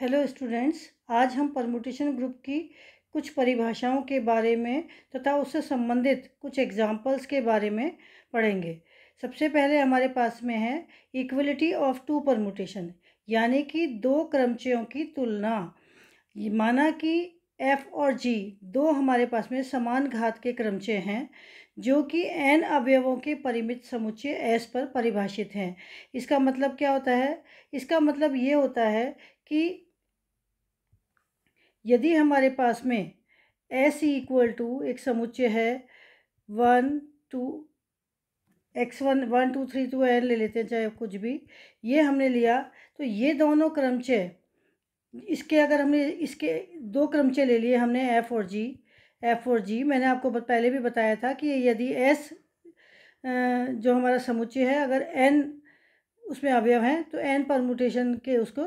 hello students आज हम permutation group की कुछ परिभाषाओं के बारे में तथा उससे संबंधित कुछ एग्जाम्पल्स के बारे में पढ़ेंगे सबसे पहले हमारे पास में है इक्वलिटी ऑफ टू परमोटेशन यानी कि दो क्रमचयों की तुलना माना कि एफ और जी दो हमारे पास में समान घात के क्रमचय हैं जो कि एन अवयवों के परिमित समुच्चय एस पर परिभाषित हैं इसका मतलब क्या होता है इसका मतलब ये होता है कि यदि हमारे पास में एस इक्वल टू एक समुच्चय है one two X one one two three to N ले लेते हैं चाहे कुछ भी ये हमने लिया तो ये दोनों क्रमचय इसके अगर हमने इसके दो क्रमचय ले लिए हमने एफ और जी एफ और जी मैंने आपको पहले भी बताया था कि यदि एस जो हमारा समुच्चय है अगर एन उसमें अवयव हैं तो एन परमुटेशन के उसको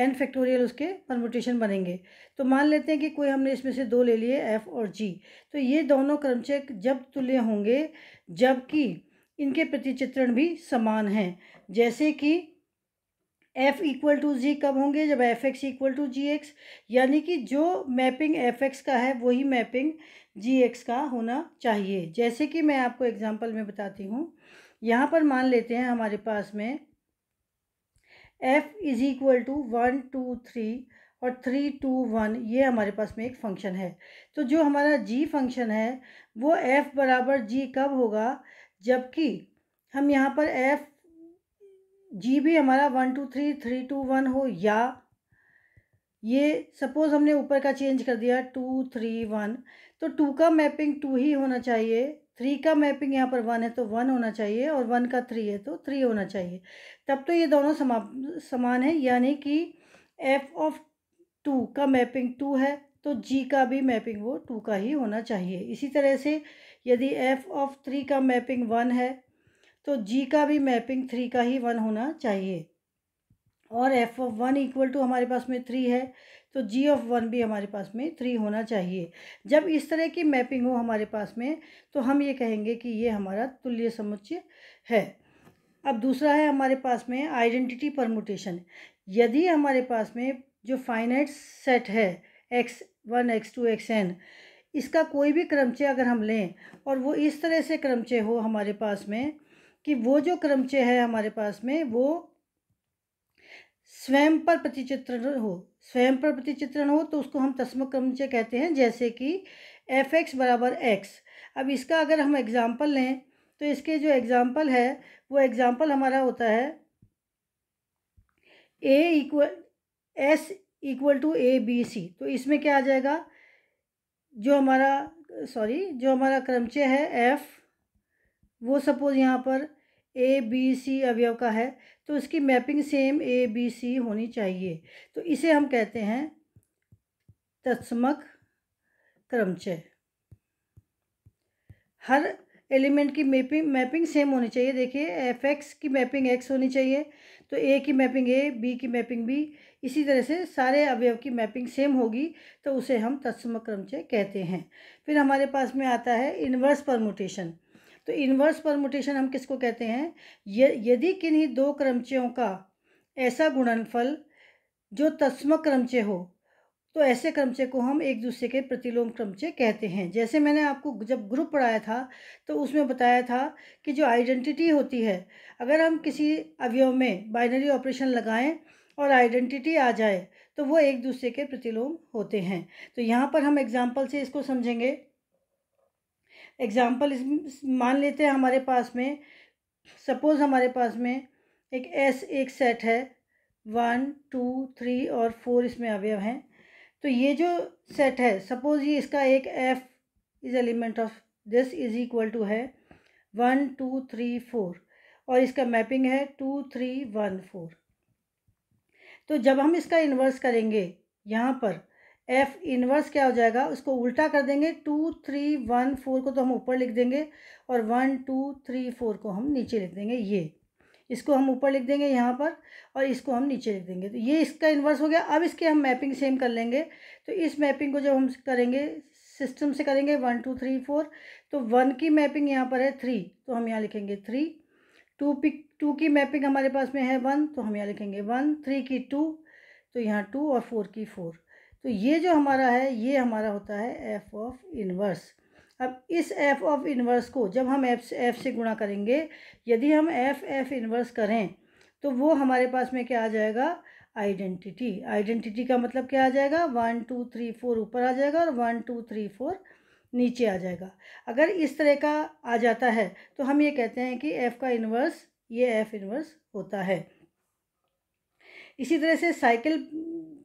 एन फैक्टोरियल उसके परमोटेशन बनेंगे तो मान लेते हैं कि कोई हमने इसमें से दो ले लिए एफ और जी तो ये दोनों क्रमचय जब तुल्य होंगे जबकि इनके प्रतिचित्रण भी समान हैं जैसे कि एफ इक्वल टू जी कब होंगे जब F X equal to G X यानी कि जो मैपिंग एफ एक्स का है वही मैपिंग जी एक्स का होना चाहिए जैसे कि मैं आपको एग्जांपल में बताती हूँ यहाँ पर मान लेते हैं हमारे पास में F is equal to one two three और थ्री टू वन ये हमारे पास में एक फंक्शन है तो जो हमारा जी फंक्शन है वो एफ़ बराबर जी कब होगा जबकि हम यहाँ पर एफ़ जी भी हमारा one two three three two one हो या ये सपोज़ हमने ऊपर का चेंज कर दिया टू थ्री वन तो टू का मैपिंग टू ही होना चाहिए थ्री का मैपिंग यहाँ पर वन है तो वन होना चाहिए और वन का थ्री है तो थ्री होना चाहिए तब तो ये दोनों समा समान है यानी कि एफ ऑफ टू का मैपिंग टू है तो जी का भी मैपिंग वो टू का ही होना चाहिए इसी तरह से यदि एफ ऑफ थ्री का मैपिंग वन है तो जी का भी मैपिंग थ्री का ही वन होना चाहिए और F of one equal to हमारे पास में थ्री है तो जी ऑफ वन भी हमारे पास में थ्री होना चाहिए जब इस तरह की मैपिंग हो हमारे पास में तो हम ये कहेंगे कि ये हमारा तुल्य समुच्चय है अब दूसरा है हमारे पास में आइडेंटिटी परमुटेशन यदि हमारे पास में जो फाइनाइट सेट है X one X two X N इसका कोई भी क्रमचय अगर हम लें और वो इस तरह से क्रमचय हो हमारे पास में कि वो जो क्रमचय है हमारे पास में वो स्वयं पर प्रतिचित्रण हो स्वयं पर प्रतिचित्रण हो तो उसको हम तस्म क्रमचय कहते हैं जैसे कि एफ एक्स बराबर एक्स अब इसका अगर हम एग्ज़ाम्पल लें तो इसके जो एग्ज़ाम्पल है वो एग्ज़ाम्पल हमारा होता है A equal S equal to A B C तो इसमें क्या आ जाएगा जो हमारा सॉरी जो हमारा क्रमचय है एफ़ वो सपोज़ यहाँ पर ए बी सी अवयव का है तो इसकी mapping same A B C होनी चाहिए तो इसे हम कहते हैं तत्समक क्रमचय हर एलिमेंट की मैपिंग मैपिंग सेम होनी चाहिए देखिए एफ एक्स की मैपिंग एक्स होनी चाहिए तो ए की मैपिंग ए बी की मैपिंग बी इसी तरह से सारे अवयव की मैपिंग सेम होगी तो उसे हम तत्सम क्रमचय कहते हैं फिर हमारे पास में आता है इन्वर्स परमोटेशन तो इन्वर्स परमुटेशन हम किसको कहते हैं यदि किन्हीं दो क्रमचयों का ऐसा गुणनफल जो तस्म क्रमचय हो तो ऐसे क्रमचय को हम एक दूसरे के प्रतिलोम क्रमचय कहते हैं जैसे मैंने आपको जब ग्रुप पढ़ाया था तो उसमें बताया था कि जो आइडेंटिटी होती है अगर हम किसी अवयव में बाइनरी ऑपरेशन लगाएं और आइडेंटिटी आ जाए तो वो एक दूसरे के प्रतिलोम होते हैं तो यहाँ पर हम एग्जाम्पल से इसको समझेंगे एग्ज़ाम्पल इस मान लेते हैं हमारे पास में सपोज़ हमारे पास में एक एस एक सेट है वन टू थ्री और फोर इसमें अवयव हैं तो ये जो सेट है सपोज़ ये इसका एक F is element of this is equal to है वन टू थ्री फोर और इसका मैपिंग है टू थ्री वन फोर तो जब हम इसका इन्वर्स करेंगे यहाँ पर एफ इनवर्स क्या हो जाएगा उसको उल्टा कर देंगे टू थ्री वन फोर को तो हम ऊपर लिख देंगे और वन टू थ्री फोर को हम नीचे लिख देंगे ये इसको हम ऊपर लिख देंगे यहाँ पर और इसको हम नीचे लिख देंगे तो ये इसका इन्वर्स हो गया अब इसके हम मैपिंग सेम कर लेंगे तो इस मैपिंग को जब हम करेंगे सिस्टम से करेंगे वन टू थ्री फोर तो वन की मैपिंग यहाँ पर है थ्री तो हम यहाँ लिखेंगे थ्री टू पिक टू की मैपिंग हमारे पास में है वन तो हम यहाँ लिखेंगे वन थ्री की टू तो यहाँ टू और फोर की फोर तो ये जो हमारा है ये हमारा होता है एफ ऑफ इनवर्स अब इस एफ ऑफ इनवर्स को जब हम एफ से एफ से गुणा करेंगे यदि हम एफ एफ इनवर्स करें तो वो हमारे पास में क्या आ जाएगा आइडेंटिटी आइडेंटिटी का मतलब क्या आ जाएगा वन टू थ्री फोर ऊपर आ जाएगा और वन टू थ्री फोर नीचे आ जाएगा अगर इस तरह का आ जाता है तो हम ये कहते हैं कि एफ़ का इन्वर्स ये एफ़ इन्वर्स होता है इसी तरह से साइकिल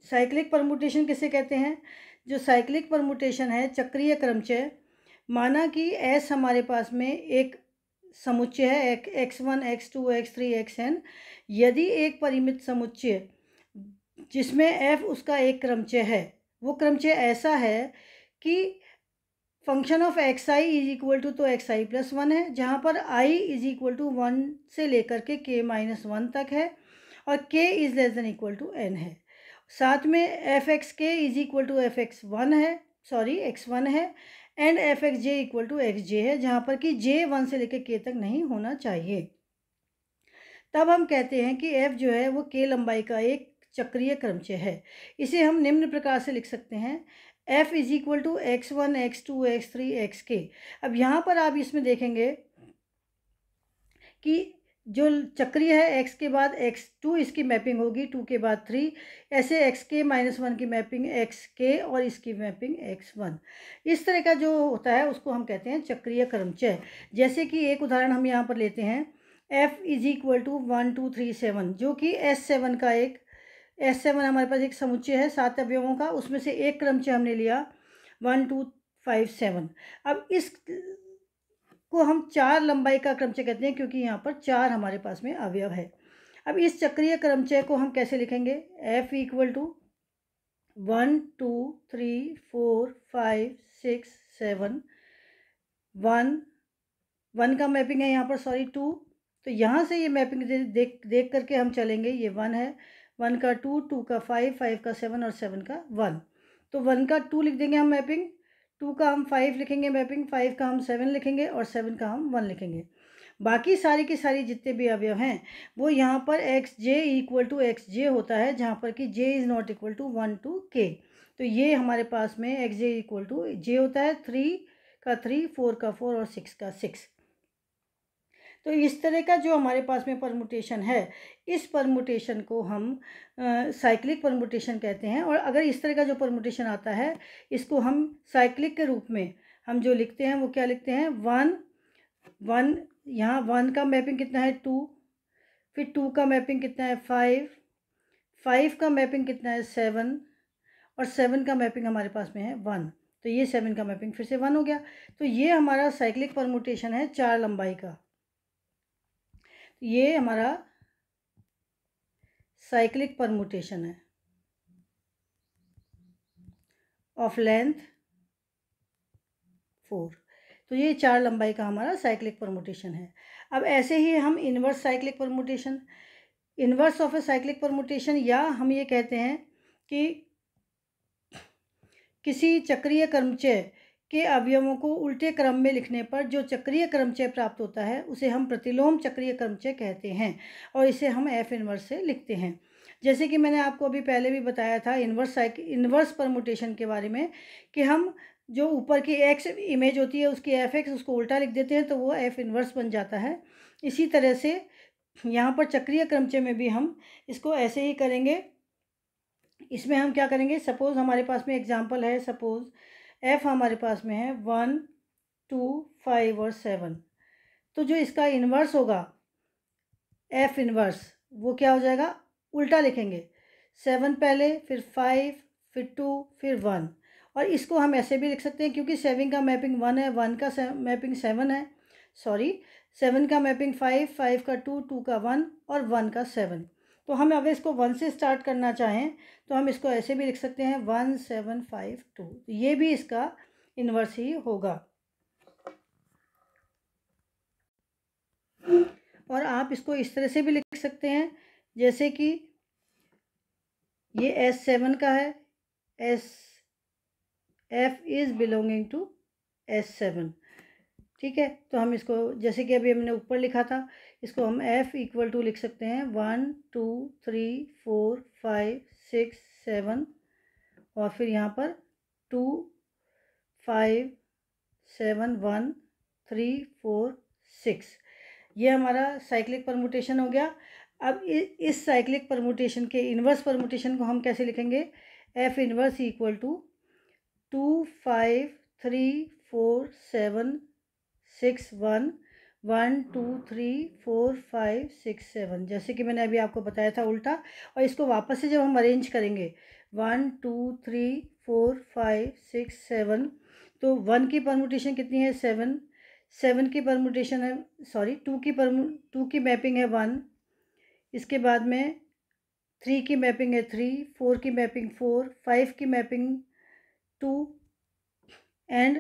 साइक्लिक परमुटेशन किसे कहते हैं जो साइक्लिक परमुटेशन है चक्रीय क्रमचय माना कि एस हमारे पास में एक समुच्चय है एक X one X two X three X N यदि एक परिमित समुच्चय जिसमें एफ उसका एक क्रमचय है वो क्रमचय ऐसा है कि function of X I is equal to तो एक्स आई प्लस वन है जहाँ पर I is equal to one से लेकर के के माइनस वन तक है और K is less than equal to N है साथ में F X K is equal to F X one है सॉरी एक्स वन है and F X J equal to X J है जहाँ पर कि जे वन से लेकर के तक नहीं होना चाहिए तब हम कहते हैं कि एफ जो है वो के लंबाई का एक चक्रीय क्रमचय है इसे हम निम्न प्रकार से लिख सकते हैं F is equal to X one X two X three X K अब यहाँ पर आप इसमें देखेंगे कि जो चक्रीय है एक्स के बाद एक्स टू इसकी मैपिंग होगी टू के बाद थ्री ऐसे एक्स के माइनस वन की मैपिंग एक्स के और इसकी मैपिंग एक्स वन इस तरह का जो होता है उसको हम कहते हैं चक्रीय क्रमचय जैसे कि एक उदाहरण हम यहाँ पर लेते हैं F is equal to one two three seven जो कि एस सेवन का एक एस सेवन हमारे पास एक समुच्चय है सात अवयवों का उसमें से एक क्रमचय हमने लिया वन टू फाइव सेवन अब इस को हम चार लंबाई का क्रमचय कहते हैं क्योंकि यहाँ पर चार हमारे पास में अवयव है अब इस चक्रीय क्रमचय को हम कैसे लिखेंगे F equal to one two three four five six seven one one का मैपिंग है यहाँ पर सॉरी टू तो यहाँ से ये मैपिंग देख देख करके हम चलेंगे ये वन है वन का टू टू का फाइव फाइव का सेवन और सेवन का वन तो वन का टू लिख देंगे हम मैपिंग टू का हम फाइव लिखेंगे मैपिंग फाइव का हम सेवन लिखेंगे और सेवन का हम वन लिखेंगे बाकी सारी के सारी जितने भी अवयव हैं वो यहाँ पर X J equal to X J होता है जहाँ पर कि J is not equal to one two K तो ये हमारे पास में X J equal to J होता है थ्री का थ्री फोर का फोर और सिक्स का सिक्स तो इस तरह का जो हमारे पास में परमुटेशन है इस परमुटेशन को हम साइक्लिक परमुटेशन कहते हैं और अगर इस तरह का जो परमुटेशन आता है इसको हम साइक्लिक के रूप में हम जो लिखते हैं वो क्या लिखते हैं वन वन यहाँ वन का मैपिंग कितना है टू फिर टू का मैपिंग कितना है फाइव फाइव का मैपिंग कितना है सेवन और सेवन का मैपिंग हमारे पास में है वन तो ये सेवन का मैपिंग फिर से वन हो गया तो ये हमारा साइक्लिक परमुटेशन है चार लंबाई का ये हमारा साइक्लिक परमुटेशन है ऑफ लेंथ फोर तो ये चार लंबाई का हमारा साइक्लिक परमुटेशन है अब ऐसे ही हम inverse cyclic permutation inverse of a cyclic permutation या हम ये कहते हैं कि किसी चक्रीय कर्मचय के अवयवों को उल्टे क्रम में लिखने पर जो चक्रीय क्रमचय प्राप्त होता है उसे हम प्रतिलोम चक्रीय क्रमचय कहते हैं और इसे हम एफ इनवर्स से लिखते हैं जैसे कि मैंने आपको अभी पहले भी बताया था इनवर्स साइकिल इनवर्स परमोटेशन के बारे में कि हम जो ऊपर की एक्स इमेज होती है उसकी एफ एक्स उसको उल्टा लिख देते हैं तो वो एफ इनवर्स बन जाता है इसी तरह से यहाँ पर चक्रीय क्रमचय में भी हम इसको ऐसे ही करेंगे इसमें हम क्या करेंगे सपोज़ हमारे पास में एग्जाम्पल है सपोज़ एफ हमारे पास में है वन टू फाइव और सेवन तो जो इसका इन्वर्स होगा एफ इन्वर्स वो क्या हो जाएगा उल्टा लिखेंगे सेवन पहले फिर फाइव फिर टू फिर वन और इसको हम ऐसे भी लिख सकते हैं क्योंकि सेवन का मैपिंग वन है वन का से, मैपिंग सेवन है सॉरी सेवन का मैपिंग फाइव फाइव का टू टू का वन और वन का सेवन तो हम अगर इसको वन से स्टार्ट करना चाहें तो हम इसको ऐसे भी लिख सकते हैं वन सेवन फाइव टू तो ये भी इसका इन्वर्स ही होगा और आप इसको इस तरह से भी लिख सकते हैं जैसे कि ये एस सेवन का है S F is belonging to S seven ठीक है तो हम इसको जैसे कि अभी हमने ऊपर लिखा था इसको हम f इक्वल टू लिख सकते हैं one two three four five six seven और फिर यहाँ पर two five seven one three four six ये हमारा साइक्लिक परमोटेशन हो गया अब इस साइक्लिक परमोटेशन के इन्वर्स परमोटेशन को हम कैसे लिखेंगे F inverse equal to two five three four seven six one one two three four five six seven जैसे कि मैंने अभी आपको बताया था उल्टा और इसको वापस से जब हम अरेंज करेंगे one two three four five six seven तो वन की परमोटेशन कितनी है सेवन सेवन की परमोटेशन है सॉरी टू की परमो टू की मैपिंग है वन इसके बाद में थ्री की मैपिंग है थ्री फोर की मैपिंग फोर फाइव की मैपिंग टू एंड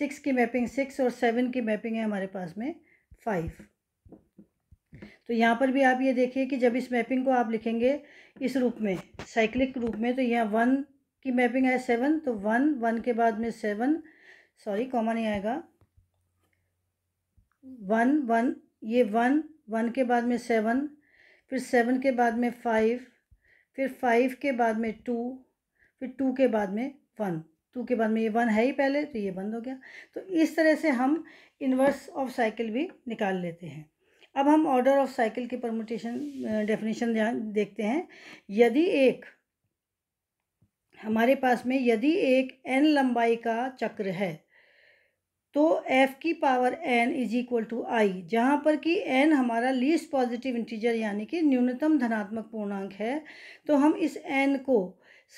सिक्स की मैपिंग सिक्स और सेवन की मैपिंग है हमारे पास में फाइव तो यहाँ पर भी आप ये देखिए कि जब इस मैपिंग को आप लिखेंगे इस रूप में साइक्लिक रूप में तो यहाँ वन की मैपिंग है सेवन तो वन वन के बाद में सेवन सॉरी कॉमा नहीं आएगा वन वन ये वन वन के बाद में सेवन फिर सेवन के बाद में फाइव फिर फाइव के बाद में टू फिर टू के बाद में वन टू के बाद में ये वन है ही पहले तो ये बंद हो गया तो इस तरह से हम इन्वर्स ऑफ साइकिल भी निकाल लेते हैं अब हम ऑर्डर ऑफ साइकिल की परमोटेशन डेफिनेशन ध्यान देखते हैं यदि एक हमारे पास में यदि एक एन लंबाई का चक्र है तो एफ़ की power N is equal to I जहाँ पर कि एन हमारा लीस्ट पॉजिटिव इंटीजर यानी कि न्यूनतम धनात्मक पूर्णांक है तो हम इस एन को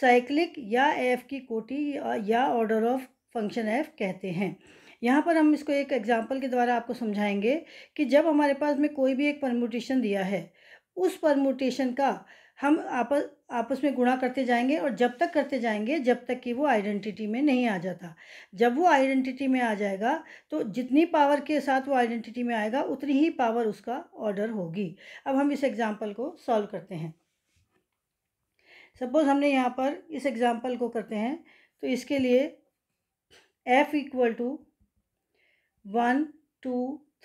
साइक्लिक या एफ की कोटी या ऑर्डर ऑफ फंक्शन एफ कहते हैं यहाँ पर हम इसको एक एग्जाम्पल के द्वारा आपको समझाएंगे कि जब हमारे पास में कोई भी एक परमोटेशन दिया है उस परम्यूटेशन का हम आपस आपस में गुणा करते जाएंगे और जब तक करते जाएंगे जब तक कि वो आइडेंटिटी में नहीं आ जाता जब वो आइडेंटिटी में आ जाएगा तो जितनी पावर के साथ वो आइडेंटिटी में आएगा उतनी ही पावर उसका ऑर्डर होगी अब हम इस एग्ज़ाम्पल को सॉल्व करते हैं सपोज़ हमने यहाँ पर इस एग्ज़ाम्पल को करते हैं तो इसके लिए F equal to one two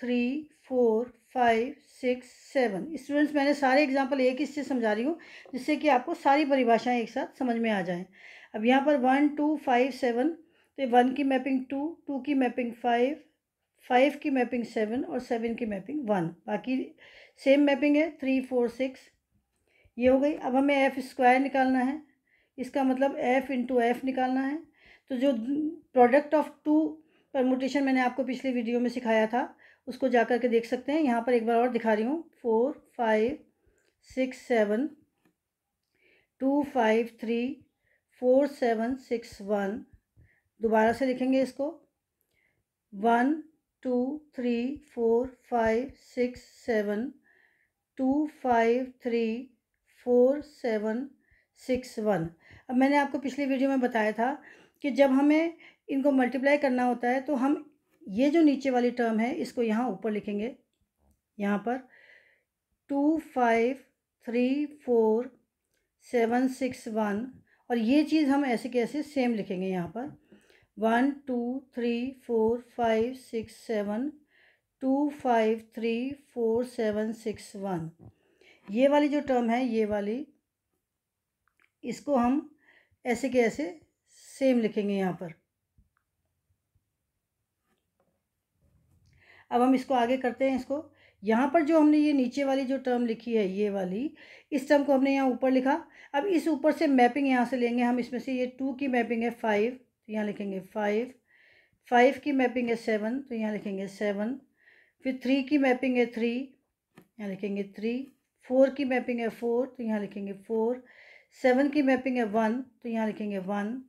three four five six seven students मैंने सारे एग्जाम्पल एक ही से समझा रही हूँ जिससे कि आपको सारी परिभाषाएं एक साथ समझ में आ जाएं अब यहाँ पर वन टू फाइव सेवन तो वन की मैपिंग टू टू की मैपिंग फाइव फाइव की मैपिंग सेवन और सेवन की मैपिंग वन बाकी सेम मैपिंग है थ्री फोर सिक्स ये हो गई अब हमें एफ़ स्क्वायर निकालना है इसका मतलब एफ़ इंटू एफ़ निकालना है तो जो प्रोडक्ट ऑफ टू परमोटेशन मैंने आपको पिछले वीडियो में सिखाया था उसको जा कर के देख सकते हैं यहाँ पर एक बार और दिखा रही हूँ four five six seven two five three four seven six one दोबारा से लिखेंगे इसको one two three four five six seven two five three four seven six one अब मैंने आपको पिछली वीडियो में बताया था कि जब हमें इनको मल्टीप्लाई करना होता है तो हम ये जो नीचे वाली टर्म है इसको यहाँ ऊपर लिखेंगे यहाँ पर two five three four seven six one और ये चीज़ हम ऐसे कैसे सेम लिखेंगे यहाँ पर one two three four five six seven two five three four seven six one ये वाली जो टर्म है ये वाली इसको हम ऐसे के ऐसे सेम लिखेंगे यहाँ पर अब हम इसको आगे करते हैं इसको यहाँ पर जो हमने ये नीचे वाली जो टर्म लिखी है ये वाली इस टर्म को हमने यहाँ ऊपर लिखा अब इस ऊपर से मैपिंग यहाँ से लेंगे हम इसमें से ये टू की मैपिंग है फाइव तो यहाँ लिखेंगे फाइव फाइव की मैपिंग है सेवन तो यहाँ लिखेंगे सेवन फिर थ्री की मैपिंग है थ्री यहाँ लिखेंगे थ्री फोर की मैपिंग है फोर तो यहाँ लिखेंगे फोर सेवन की मैपिंग है वन तो यहाँ लिखेंगे वन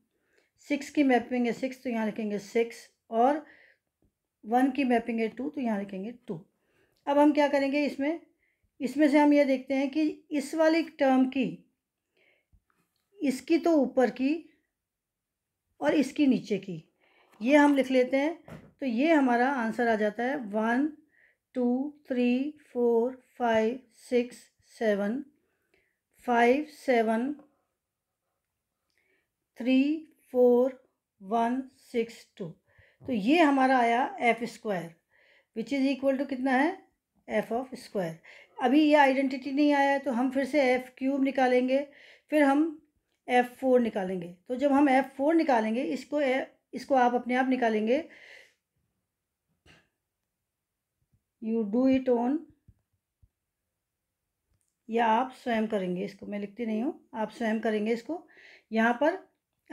सिक्स की मैपिंग है सिक्स तो यहाँ लिखेंगे सिक्स और वन की मैपिंग है टू तो यहाँ लिखेंगे टू अब हम क्या करेंगे इसमें इसमें से हम ये देखते हैं कि इस वाली टर्म की इसकी तो ऊपर की और इसकी नीचे की ये हम लिख लेते हैं तो ये हमारा आंसर आ जाता है one two three four five six seven five seven three four one six two तो ये हमारा आया F square which is equal to कितना है एफ ऑफ स्क्वायर अभी ये आइडेंटिटी नहीं आया है तो हम फिर से एफ़ क्यूब निकालेंगे फिर हम एफ़ फोर निकालेंगे तो जब हम एफ़ फोर निकालेंगे इसको इसको आप अपने आप निकालेंगे यू डू इट ऑन या आप स्वयं करेंगे इसको मैं लिखती नहीं हूँ आप स्वयं करेंगे इसको यहाँ पर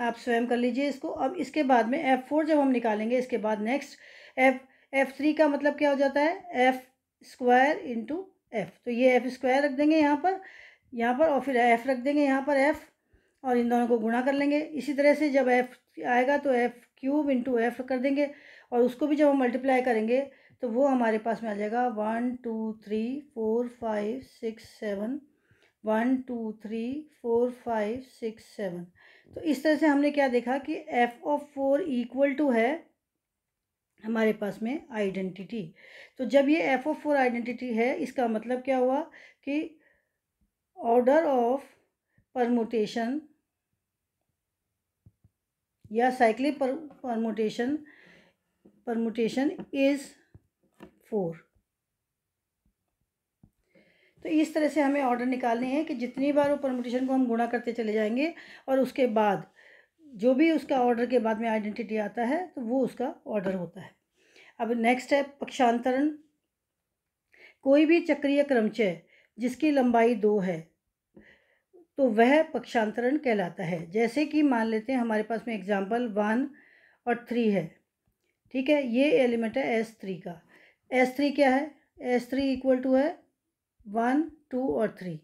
आप स्वयं कर लीजिए इसको अब इसके बाद में एफ़ फोर जब हम निकालेंगे इसके बाद नेक्स्ट एफ एफ थ्री का मतलब क्या हो जाता है एफ स्क्वायर इंटू एफ तो ये एफ स्क्वायर रख देंगे यहाँ पर यहाँ पर और फिर एफ रख देंगे यहाँ पर एफ और इन दोनों को गुणा कर लेंगे इसी तरह से जब एफ आएगा तो एफ क्यूब इंटू एफ कर देंगे और उसको भी जब हम मल्टीप्लाई करेंगे तो वो हमारे पास में आ जाएगा one two three four five six seven one two three four five six seven तो इस तरह से हमने क्या देखा कि F of four equal to है हमारे पास में आइडेंटिटी तो जब ये एफ ऑफ फोर आइडेंटिटी है इसका मतलब क्या हुआ कि ऑर्डर ऑफ परमोटेशन या cyclic permutation permutation is four तो इस तरह से हमें ऑर्डर निकालने हैं कि जितनी बार वो परमोटेशन को हम गुणा करते चले जाएंगे और उसके बाद जो भी उसका ऑर्डर के बाद में आइडेंटिटी आता है तो वो उसका ऑर्डर होता है अब नेक्स्ट है पक्षांतरण कोई भी चक्रीय क्रमचय जिसकी लंबाई दो है तो वह पक्षांतरण कहलाता है जैसे कि मान लेते हैं हमारे पास में एग्जाम्पल वन और थ्री है ठीक है ये एलिमेंट है एस थ्री का एस थ्री क्या है एस थ्री इक्वल टू है वन टू और थ्री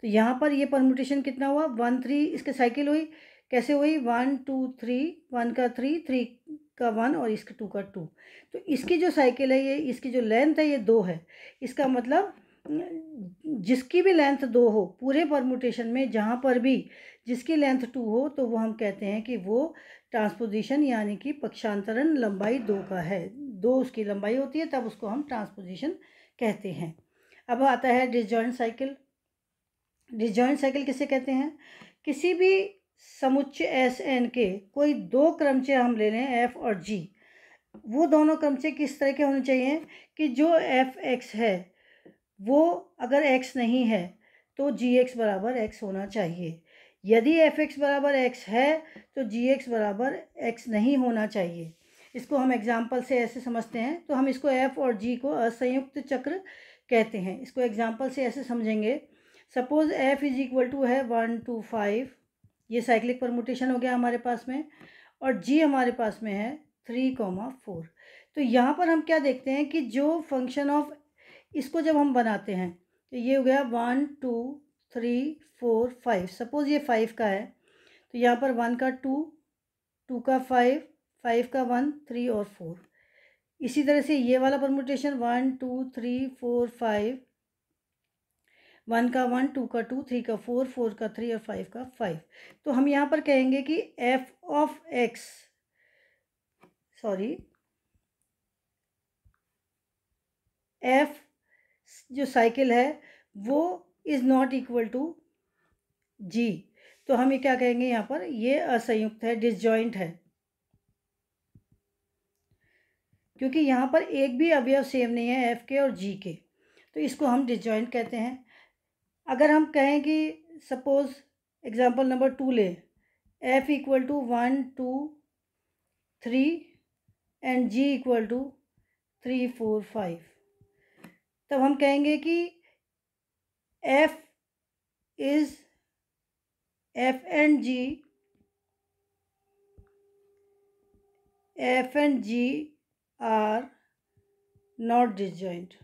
तो यहाँ पर ये परम्यूटेशन कितना हुआ वन थ्री इसके साइकिल हुई कैसे हुई वन टू थ्री वन का थ्री थ्री का वन और इसके टू का टू तो इसकी जो साइकिल है ये इसकी जो लेंथ है ये दो है इसका मतलब जिसकी भी लेंथ दो हो पूरे परम्यूटेशन में जहाँ पर भी जिसकी लेंथ टू हो तो वो हम कहते हैं कि वो ट्रांसपोजिशन यानी कि पक्षांतरण लंबाई दो का है दो उसकी लंबाई होती है तब उसको हम ट्रांसपोजिशन कहते हैं अब आता है डिजॉइंट साइकिल डिजॉइंट साइकिल किसे कहते हैं किसी भी समुच्चय एस एन के कोई दो क्रमचे हम ले लें एफ और जी वो दोनों क्रमचे किस तरह के होने चाहिए कि जो एफ एक्स है वो अगर एक्स नहीं है तो जी एक्स बराबर एक्स होना चाहिए यदि एफ एक्स बराबर एक्स है तो जी एक्स बराबर एक्स नहीं होना चाहिए इसको हम एग्जाम्पल से ऐसे समझते हैं तो हम इसको एफ और जी को असंयुक्त चक्र कहते हैं इसको एग्जाम्पल से ऐसे समझेंगे suppose F is equal to है वन टू फाइव ये साइक्लिक परमोटेशन हो गया हमारे पास में और जी हमारे पास में है थ्री कॉमा फोर तो यहाँ पर हम क्या देखते हैं कि जो फंक्शन ऑफ इसको जब हम बनाते हैं तो ये हो गया one two three four five suppose ये फाइव का है तो यहाँ पर वन का टू टू का फाइव फाइव का वन थ्री और फोर इसी तरह से ये वाला permutation one two three four five one का वन टू का टू थ्री का फोर फोर का थ्री और फाइव का फाइव तो हम यहाँ पर कहेंगे कि F of X sorry F जो साइकिल है वो is not equal to G तो हम ये क्या कहेंगे यहाँ पर ये असंयुक्त है डिसजॉइंट है क्योंकि यहाँ पर एक भी अवयव सेम नहीं है एफ के और जी के तो इसको हम डिजॉइंट कहते हैं अगर हम कहें कि सपोज़ एग्ज़ाम्पल नंबर टू लें F equal to one two three and G equal to three four five तब हम कहेंगे कि F is F and G F and G are not disjoint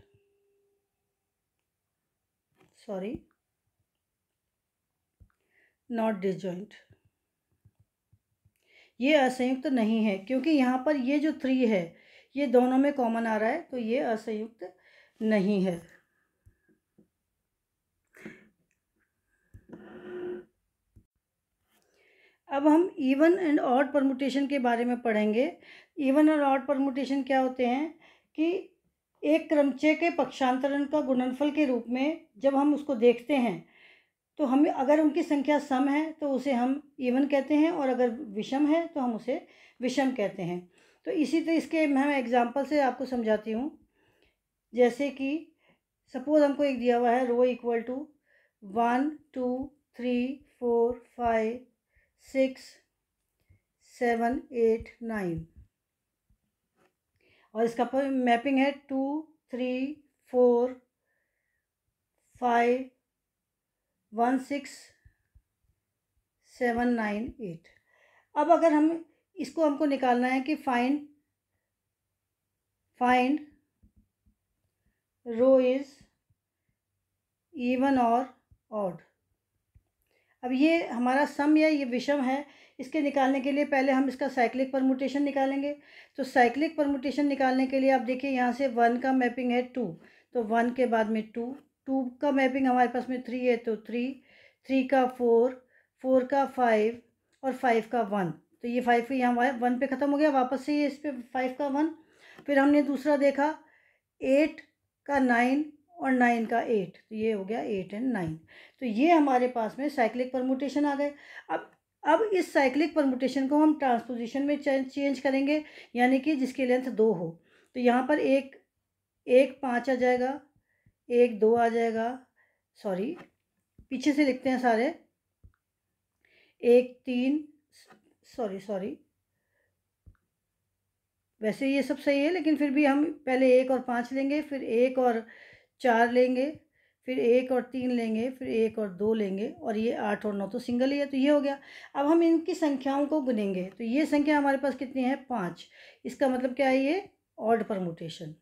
sorry not disjoint ये असंयुक्त तो नहीं है क्योंकि यहाँ पर ये जो थ्री है ये दोनों में कॉमन आ रहा है तो ये असंयुक्त नहीं है अब हम इवन एंड ऑड परमुटेशन के बारे में पढ़ेंगे इवन और ऑड परमुटेशन क्या होते हैं कि एक क्रमचय के पक्षांतरण का गुणनफल के रूप में जब हम उसको देखते हैं तो हम अगर उनकी संख्या सम है तो उसे हम इवन कहते हैं और अगर विषम है तो हम उसे विषम कहते हैं तो इसी तरह इसके मैं एग्ज़ाम्पल से आपको समझाती हूँ जैसे कि सपोज़ हमको एक दिया हुआ है rho equal to one two three four five six seven eight nine और इसका मैपिंग है two three four five one six seven nine eight अब अगर हम इसको हमको निकालना है कि find find rho is even और ऑड अब ये हमारा सम या ये विषम है इसके निकालने के लिए पहले हम इसका साइक्लिक परमुटेशन निकालेंगे तो साइक्लिक परमुटेशन निकालने के लिए आप देखिए यहाँ से वन का मैपिंग है टू तो वन के बाद में टू टू का मैपिंग हमारे पास में थ्री है तो थ्री थ्री का फोर फोर का फाइव और फाइव का वन तो ये फाइव यहाँ वन पे ख़त्म हो गया वापस से ये इस पर फाइव का वन फिर हमने दूसरा देखा एट का नाइन और नाइन का एट तो ये हो गया एट एंड नाइन तो ये हमारे पास में साइक्लिक परमोटेशन आ गए अब अब इस साइक्लिक परमोटेशन को हम ट्रांसपोजिशन में चेंज करेंगे यानी कि जिसकी लेंथ दो हो तो यहाँ पर एक एक पाँच आ जाएगा एक दो आ जाएगा सॉरी पीछे से लिखते हैं सारे एक तीन सॉरी सॉरी वैसे ये सब सही है लेकिन फिर भी हम पहले एक और पाँच लेंगे फिर एक और चार लेंगे फिर एक और तीन लेंगे फिर एक और दो लेंगे और ये आठ और नौ तो सिंगल ही है तो ये हो गया अब हम इनकी संख्याओं को गुनेंगे तो ये संख्या हमारे पास कितनी है पाँच इसका मतलब क्या है ये ऑर्ड परमोटेशन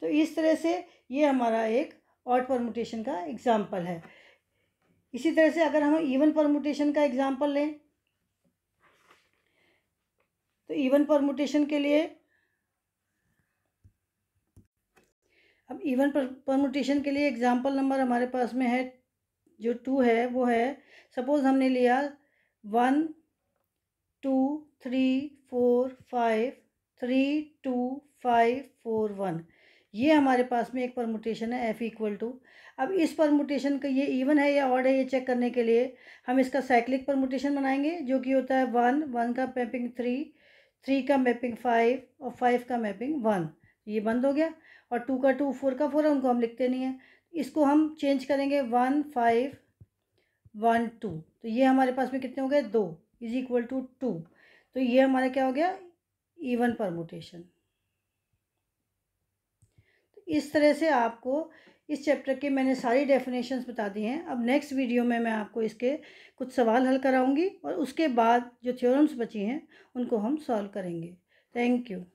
तो इस तरह से ये हमारा एक ऑर्ड परमोटेशन का एग्ज़ाम्पल है इसी तरह से अगर हम इवन परमोटेशन का एग्ज़ाम्पल लें तो इवन परमोटेशन के लिए अब इवन परमोटेशन के लिए एग्जाम्पल नंबर हमारे पास में है जो टू है वो है सपोज़ हमने लिया one two three four five three two five four one ये हमारे पास में एक परमोटेशन है एफ इक्वल टू अब इस परमोटेशन का ये इवन है या ऑड है ये चेक करने के लिए हम इसका साइक्लिक परमोटेशन बनाएंगे जो कि होता है वन वन का मैपिंग थ्री थ्री का मैपिंग फाइव और फाइव का मैपिंग वन ये बंद हो गया और टू का टू फोर का फोर है उनको हम लिखते नहीं हैं इसको हम चेंज करेंगे वन फाइव वन टू तो ये हमारे पास में कितने हो गए दो इज इक्वल टू टू तो ये हमारा क्या हो गया इवन परमोटेशन तो इस तरह से आपको इस चैप्टर के मैंने सारी डेफिनेशंस बता दी हैं अब नेक्स्ट वीडियो में मैं आपको इसके कुछ सवाल हल कराऊंगी और उसके बाद जो थ्योरम्स बची हैं उनको हम सॉल्व करेंगे थैंक यू